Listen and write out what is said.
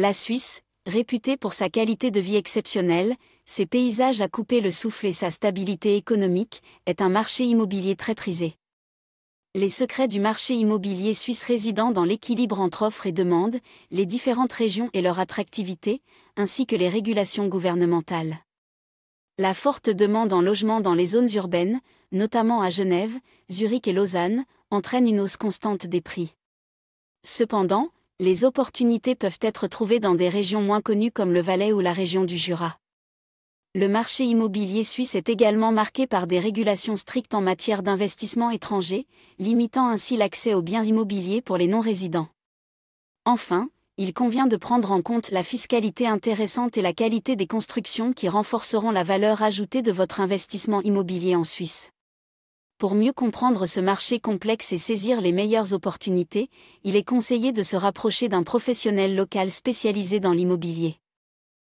La Suisse, réputée pour sa qualité de vie exceptionnelle, ses paysages à couper le souffle et sa stabilité économique, est un marché immobilier très prisé. Les secrets du marché immobilier suisse résident dans l'équilibre entre offre et demande, les différentes régions et leur attractivité, ainsi que les régulations gouvernementales. La forte demande en logement dans les zones urbaines, notamment à Genève, Zurich et Lausanne, entraîne une hausse constante des prix. Cependant, les opportunités peuvent être trouvées dans des régions moins connues comme le Valais ou la région du Jura. Le marché immobilier suisse est également marqué par des régulations strictes en matière d'investissement étranger, limitant ainsi l'accès aux biens immobiliers pour les non-résidents. Enfin, il convient de prendre en compte la fiscalité intéressante et la qualité des constructions qui renforceront la valeur ajoutée de votre investissement immobilier en Suisse. Pour mieux comprendre ce marché complexe et saisir les meilleures opportunités, il est conseillé de se rapprocher d'un professionnel local spécialisé dans l'immobilier.